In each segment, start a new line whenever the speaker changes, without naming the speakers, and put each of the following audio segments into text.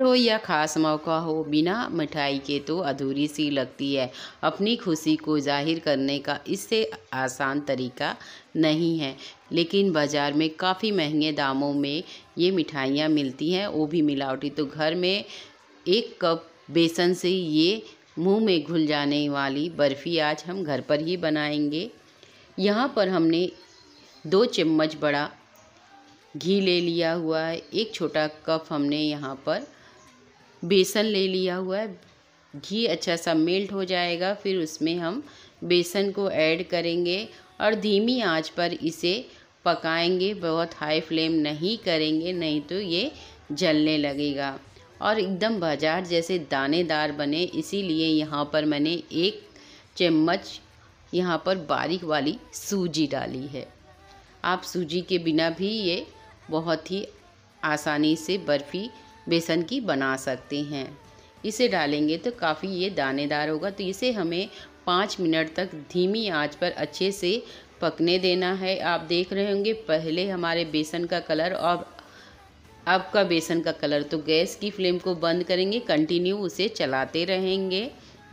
तो यह खास मौका हो बिना मिठाई के तो अधूरी सी लगती है अपनी खुशी को जाहिर करने का इससे आसान तरीका नहीं है लेकिन बाज़ार में काफ़ी महंगे दामों में ये मिठाइयाँ मिलती हैं वो भी मिलावटी तो घर में एक कप बेसन से ये मुंह में घुल जाने वाली बर्फ़ी आज हम घर पर ही बनाएंगे यहाँ पर हमने दो चम्मच बड़ा घी ले लिया हुआ है एक छोटा कप हमने यहाँ पर बेसन ले लिया हुआ है घी अच्छा सा मेल्ट हो जाएगा फिर उसमें हम बेसन को ऐड करेंगे और धीमी आंच पर इसे पकाएंगे बहुत हाई फ्लेम नहीं करेंगे नहीं तो ये जलने लगेगा और एकदम बाजार जैसे दानेदार बने इसीलिए यहाँ पर मैंने एक चम्मच यहाँ पर बारीक वाली सूजी डाली है आप सूजी के बिना भी ये बहुत ही आसानी से बर्फ़ी बेसन की बना सकते हैं इसे डालेंगे तो काफ़ी ये दानेदार होगा तो इसे हमें पाँच मिनट तक धीमी आंच पर अच्छे से पकने देना है आप देख रहे होंगे पहले हमारे बेसन का कलर और अब का बेसन का कलर तो गैस की फ्लेम को बंद करेंगे कंटिन्यू उसे चलाते रहेंगे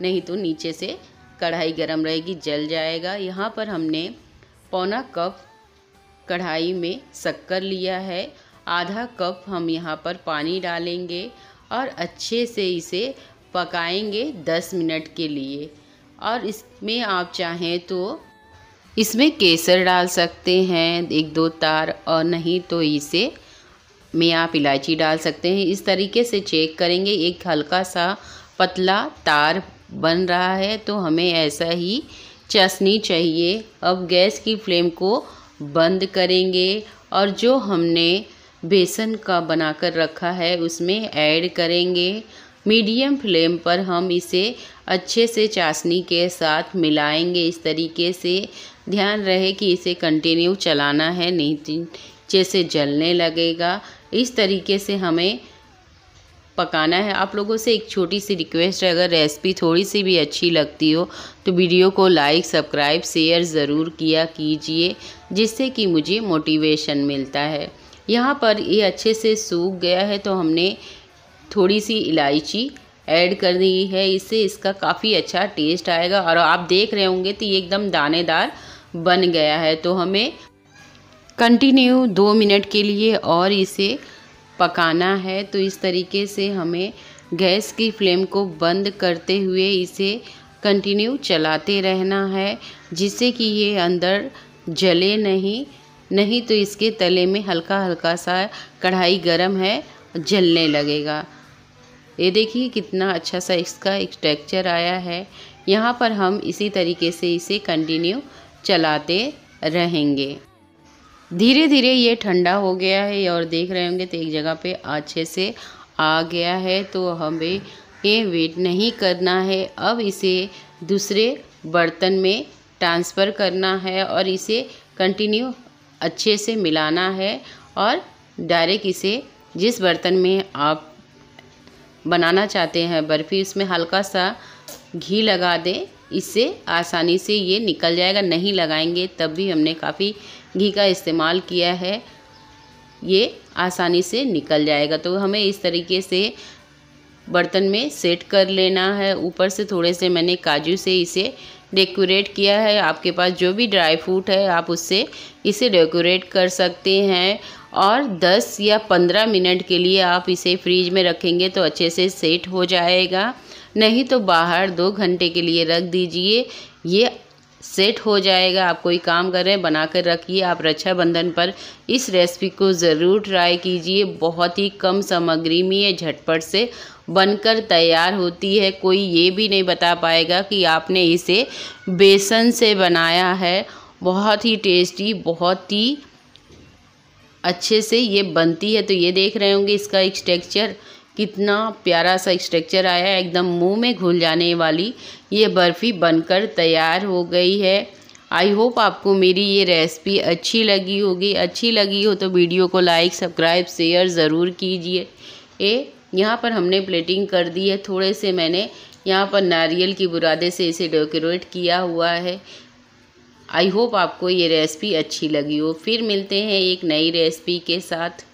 नहीं तो नीचे से कढ़ाई गर्म रहेगी जल जाएगा यहाँ पर हमने पौना कप कढ़ाई में शक्कर लिया है आधा कप हम यहाँ पर पानी डालेंगे और अच्छे से इसे पकाएंगे दस मिनट के लिए और इसमें आप चाहें तो इसमें केसर डाल सकते हैं एक दो तार और नहीं तो इसे में आप इलायची डाल सकते हैं इस तरीके से चेक करेंगे एक हल्का सा पतला तार बन रहा है तो हमें ऐसा ही चसनी चाहिए अब गैस की फ्लेम को बंद करेंगे और जो हमने बेसन का बनाकर रखा है उसमें ऐड करेंगे मीडियम फ्लेम पर हम इसे अच्छे से चाशनी के साथ मिलाएंगे इस तरीके से ध्यान रहे कि इसे कंटिन्यू चलाना है नहीं तो जैसे जलने लगेगा इस तरीके से हमें पकाना है आप लोगों से एक छोटी सी रिक्वेस्ट है अगर रेसिपी थोड़ी सी भी अच्छी लगती हो तो वीडियो को लाइक सब्सक्राइब शेयर ज़रूर किया कीजिए जिससे कि मुझे मोटिवेशन मिलता है यहाँ पर ये अच्छे से सूख गया है तो हमने थोड़ी सी इलायची ऐड कर दी है इससे इसका काफ़ी अच्छा टेस्ट आएगा और आप देख रहे होंगे तो ये एकदम दानेदार बन गया है तो हमें कंटिन्यू दो मिनट के लिए और इसे पकाना है तो इस तरीके से हमें गैस की फ्लेम को बंद करते हुए इसे कंटिन्यू चलाते रहना है जिससे कि ये अंदर जले नहीं नहीं तो इसके तले में हल्का हल्का सा कढ़ाई गर्म है जलने लगेगा ये देखिए कितना अच्छा सा इसका एक टेक्चर आया है यहाँ पर हम इसी तरीके से इसे कंटिन्यू चलाते रहेंगे धीरे धीरे ये ठंडा हो गया है और देख रहे होंगे तो एक जगह पे अच्छे से आ गया है तो हमें ये वेट नहीं करना है अब इसे दूसरे बर्तन में ट्रांसफ़र करना है और इसे कंटिन्यू अच्छे से मिलाना है और डायरेक्ट इसे जिस बर्तन में आप बनाना चाहते हैं बर्फ़ी उसमें हल्का सा घी लगा दें इससे आसानी से ये निकल जाएगा नहीं लगाएंगे तब भी हमने काफ़ी घी का इस्तेमाल किया है ये आसानी से निकल जाएगा तो हमें इस तरीके से बर्तन में सेट कर लेना है ऊपर से थोड़े से मैंने काजू से इसे डेकोरेट किया है आपके पास जो भी ड्राई फ्रूट है आप उससे इसे डेकोरेट कर सकते हैं और 10 या 15 मिनट के लिए आप इसे फ्रिज में रखेंगे तो अच्छे से सेट हो जाएगा नहीं तो बाहर दो घंटे के लिए रख दीजिए ये सेट हो जाएगा आप कोई काम करें बना कर रखिए आप रक्षाबंधन पर इस रेसिपी को ज़रूर ट्राई कीजिए बहुत ही कम सामग्री में ये झटपट से बनकर तैयार होती है कोई ये भी नहीं बता पाएगा कि आपने इसे बेसन से बनाया है बहुत ही टेस्टी बहुत ही अच्छे से ये बनती है तो ये देख रहे होंगे इसका एक स्ट्रक्चर कितना प्यारा सा स्ट्रक्चर आया है एकदम मुंह में घुल जाने वाली ये बर्फ़ी बनकर तैयार हो गई है आई होप आपको मेरी ये रेसिपी अच्छी लगी होगी अच्छी लगी हो तो वीडियो को लाइक सब्सक्राइब शेयर ज़रूर कीजिए ए यहाँ पर हमने प्लेटिंग कर दी है थोड़े से मैंने यहाँ पर नारियल की बुरादे से इसे डेकोरेट किया हुआ है आई होप आपको ये रेसिपी अच्छी लगी हो फिर मिलते हैं एक नई रेसिपी के साथ